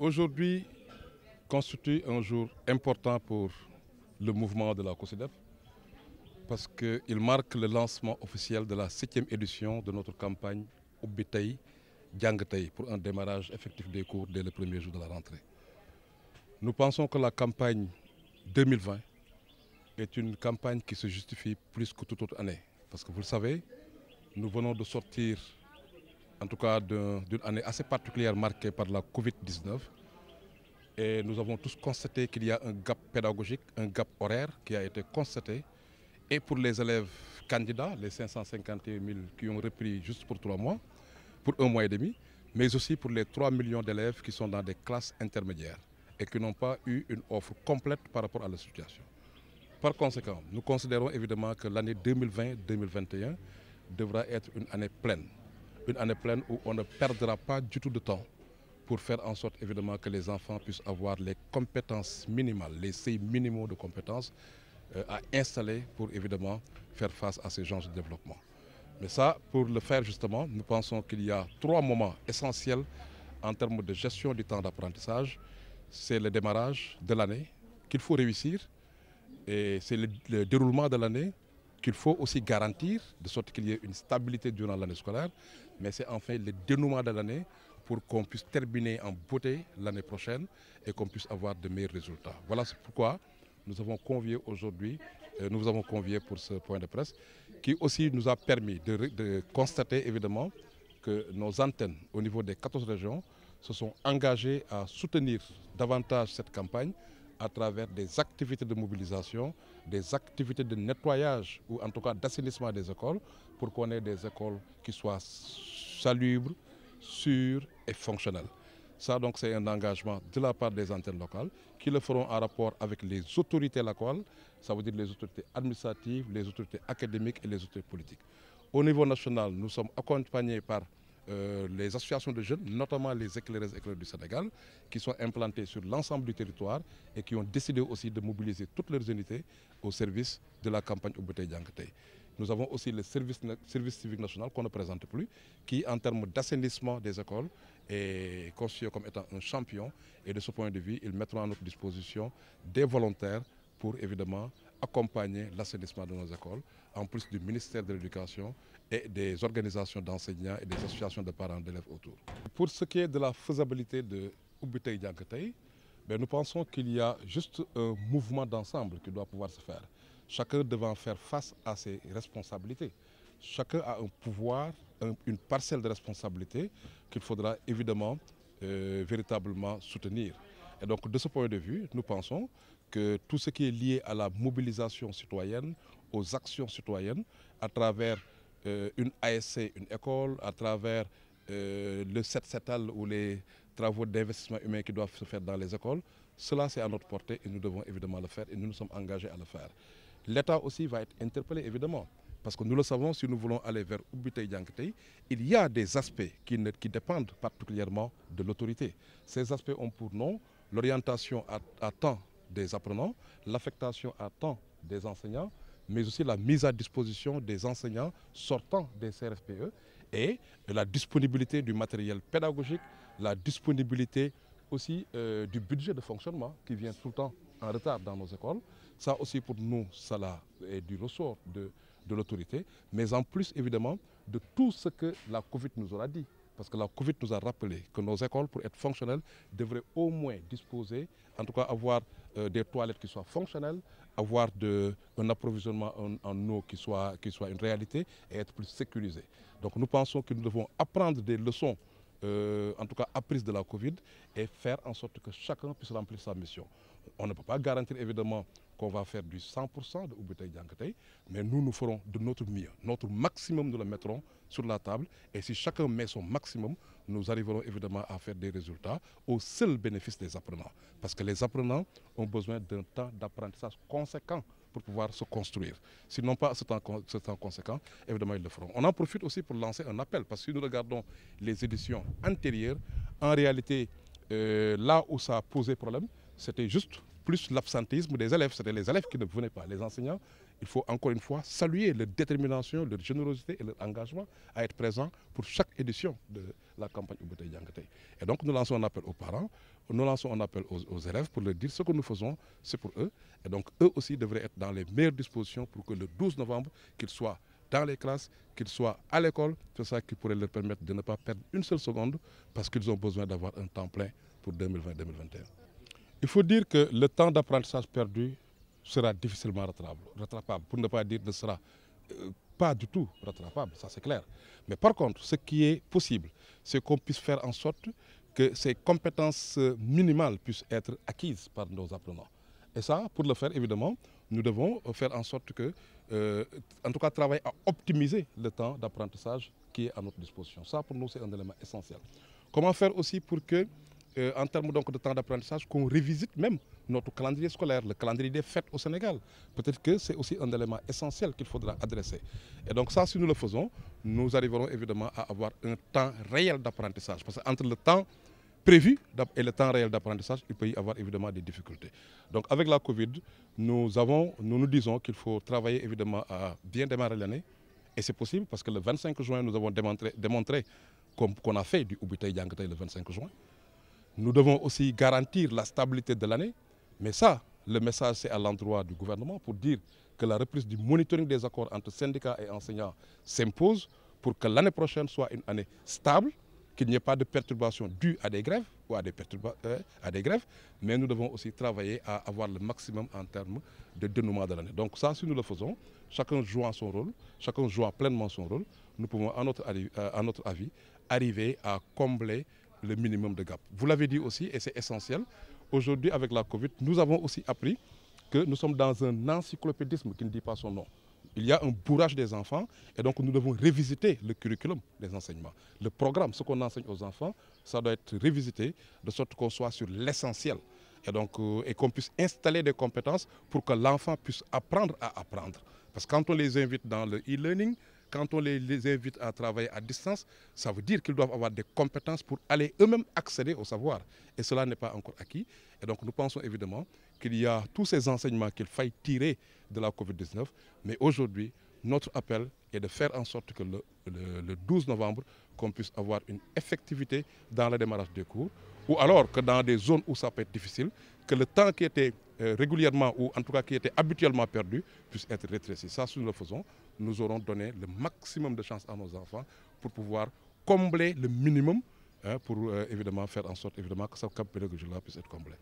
Aujourd'hui constitue un jour important pour le mouvement de la COSIDEP parce qu'il marque le lancement officiel de la 7e édition de notre campagne Obtei Djangetei pour un démarrage effectif des cours dès le premier jour de la rentrée. Nous pensons que la campagne 2020 est une campagne qui se justifie plus que toute autre année parce que vous le savez, nous venons de sortir en tout cas d'une année assez particulière marquée par la Covid-19. Et nous avons tous constaté qu'il y a un gap pédagogique, un gap horaire qui a été constaté. Et pour les élèves candidats, les 551 000 qui ont repris juste pour trois mois, pour un mois et demi, mais aussi pour les 3 millions d'élèves qui sont dans des classes intermédiaires et qui n'ont pas eu une offre complète par rapport à la situation. Par conséquent, nous considérons évidemment que l'année 2020-2021 devra être une année pleine une année pleine où on ne perdra pas du tout de temps pour faire en sorte évidemment que les enfants puissent avoir les compétences minimales, les seuils minimaux de compétences euh, à installer pour évidemment faire face à ces genres de développement. Mais ça, pour le faire justement, nous pensons qu'il y a trois moments essentiels en termes de gestion du temps d'apprentissage. C'est le démarrage de l'année qu'il faut réussir et c'est le déroulement de l'année qu'il faut aussi garantir, de sorte qu'il y ait une stabilité durant l'année scolaire, mais c'est enfin le dénouement de l'année pour qu'on puisse terminer en beauté l'année prochaine et qu'on puisse avoir de meilleurs résultats. Voilà pourquoi nous avons convié aujourd'hui, euh, nous vous avons convié pour ce point de presse, qui aussi nous a permis de, de constater évidemment que nos antennes au niveau des 14 régions se sont engagées à soutenir davantage cette campagne à travers des activités de mobilisation, des activités de nettoyage ou en tout cas d'assainissement des écoles pour qu'on ait des écoles qui soient salubres, sûres et fonctionnelles. Ça donc c'est un engagement de la part des antennes locales qui le feront en rapport avec les autorités locales, ça veut dire les autorités administratives, les autorités académiques et les autorités politiques. Au niveau national, nous sommes accompagnés par euh, les associations de jeunes, notamment les éclaireuses éclaireurs du Sénégal, qui sont implantées sur l'ensemble du territoire et qui ont décidé aussi de mobiliser toutes leurs unités au service de la campagne Oubete Diangtei. Nous avons aussi le service, service civique national qu'on ne présente plus, qui en termes d'assainissement des écoles est conçu comme étant un champion. Et de ce point de vue, ils mettront à notre disposition des volontaires pour évidemment accompagner l'assainissement de nos écoles, en plus du ministère de l'Éducation et des organisations d'enseignants et des associations de parents d'élèves autour. Pour ce qui est de la faisabilité de Ubitei ben nous pensons qu'il y a juste un mouvement d'ensemble qui doit pouvoir se faire. Chacun devant faire face à ses responsabilités. Chacun a un pouvoir, une parcelle de responsabilité qu'il faudra évidemment euh, véritablement soutenir. Et donc de ce point de vue, nous pensons que tout ce qui est lié à la mobilisation citoyenne, aux actions citoyennes, à travers euh, une ASC, une école, à travers 7 euh, le al ou les travaux d'investissement humain qui doivent se faire dans les écoles, cela c'est à notre portée et nous devons évidemment le faire et nous nous sommes engagés à le faire. L'État aussi va être interpellé évidemment. Parce que nous le savons, si nous voulons aller vers Ubitei Djankatei, il y a des aspects qui, qui dépendent particulièrement de l'autorité. Ces aspects ont pour nom l'orientation à temps des apprenants, l'affectation à temps des enseignants, mais aussi la mise à disposition des enseignants sortant des CRFPE et la disponibilité du matériel pédagogique, la disponibilité aussi euh, du budget de fonctionnement qui vient tout le temps en retard dans nos écoles. Ça aussi pour nous, ça là, est du ressort de, de l'autorité, mais en plus évidemment de tout ce que la Covid nous aura dit. Parce que la Covid nous a rappelé que nos écoles, pour être fonctionnelles, devraient au moins disposer, en tout cas avoir euh, des toilettes qui soient fonctionnelles, avoir de, un approvisionnement en, eau qui soit, qui soit, une réalité et être plus sécurisé. Donc nous pensons que nous devons apprendre des leçons, euh, en tout cas apprises de la Covid, et faire en sorte que chacun puisse remplir sa mission. On ne peut pas garantir évidemment qu'on va faire du 100% de Oubetei Djankatei, mais nous, nous ferons de notre mieux, notre maximum, nous le mettrons sur la table. Et si chacun met son maximum, nous arriverons évidemment à faire des résultats au seul bénéfice des apprenants. Parce que les apprenants ont besoin d'un temps d'apprentissage conséquent pour pouvoir se construire. S'ils pas ce temps, conséquent, évidemment, ils le feront. On en profite aussi pour lancer un appel, parce que si nous regardons les éditions antérieures, en réalité, euh, là où ça a posé problème, c'était juste plus l'absentisme des élèves. C'était les élèves qui ne venaient pas, les enseignants. Il faut encore une fois saluer leur détermination, leur générosité et leur engagement à être présents pour chaque édition de la campagne Ubuntu Yangate. Et donc nous lançons un appel aux parents, nous lançons un appel aux, aux élèves pour leur dire ce que nous faisons, c'est pour eux. Et donc eux aussi devraient être dans les meilleures dispositions pour que le 12 novembre, qu'ils soient dans les classes, qu'ils soient à l'école. C'est ça qui pourrait leur permettre de ne pas perdre une seule seconde parce qu'ils ont besoin d'avoir un temps plein pour 2020-2021. Il faut dire que le temps d'apprentissage perdu sera difficilement rattrapable, pour ne pas dire ne sera euh, pas du tout rattrapable, ça c'est clair. Mais par contre, ce qui est possible, c'est qu'on puisse faire en sorte que ces compétences euh, minimales puissent être acquises par nos apprenants. Et ça, pour le faire, évidemment, nous devons faire en sorte que, euh, en tout cas, travailler à optimiser le temps d'apprentissage qui est à notre disposition. Ça, pour nous, c'est un élément essentiel. Comment faire aussi pour que euh, en termes donc de temps d'apprentissage, qu'on revisite même notre calendrier scolaire, le calendrier des fêtes au Sénégal. Peut-être que c'est aussi un élément essentiel qu'il faudra adresser. Et donc ça, si nous le faisons, nous arriverons évidemment à avoir un temps réel d'apprentissage. Parce que entre le temps prévu et le temps réel d'apprentissage, il peut y avoir évidemment des difficultés. Donc avec la Covid, nous, avons, nous, nous disons qu'il faut travailler évidemment à bien démarrer l'année. Et c'est possible parce que le 25 juin, nous avons démontré, démontré qu'on a fait du Ubitei Yangtei le 25 juin. Nous devons aussi garantir la stabilité de l'année. Mais ça, le message, c'est à l'endroit du gouvernement pour dire que la reprise du monitoring des accords entre syndicats et enseignants s'impose pour que l'année prochaine soit une année stable, qu'il n'y ait pas de perturbations dues à des grèves ou à des, euh, à des grèves, mais nous devons aussi travailler à avoir le maximum en termes de dénouement de l'année. Donc ça, si nous le faisons, chacun jouant son rôle, chacun jouant pleinement son rôle, nous pouvons, à notre avis, euh, arriver à combler le minimum de gap. Vous l'avez dit aussi, et c'est essentiel, aujourd'hui avec la Covid, nous avons aussi appris que nous sommes dans un encyclopédisme qui ne dit pas son nom. Il y a un bourrage des enfants et donc nous devons révisiter le curriculum des enseignements. Le programme, ce qu'on enseigne aux enfants, ça doit être révisité de sorte qu'on soit sur l'essentiel et donc euh, et qu'on puisse installer des compétences pour que l'enfant puisse apprendre à apprendre. Parce que quand on les invite dans le e-learning, quand on les, invite à travailler à distance, ça veut dire qu'ils doivent avoir des compétences pour aller eux-mêmes accéder au savoir. Et cela n'est pas encore acquis. Et donc nous pensons évidemment qu'il y a tous ces enseignements qu'il faille tirer de la COVID-19. Mais aujourd'hui, notre appel est de faire en sorte que le, le 12 novembre, qu'on puisse avoir une effectivité dans le démarrage des cours, ou alors que dans des zones où ça peut être difficile, que le temps qui était euh, régulièrement ou en tout cas qui étaient habituellement perdus puissent être rétrécis. Ça, si nous le faisons, nous aurons donné le maximum de chance à nos enfants pour pouvoir combler le minimum hein, pour euh, évidemment faire en sorte évidemment que ce cap pédagogique-là puisse être comblé.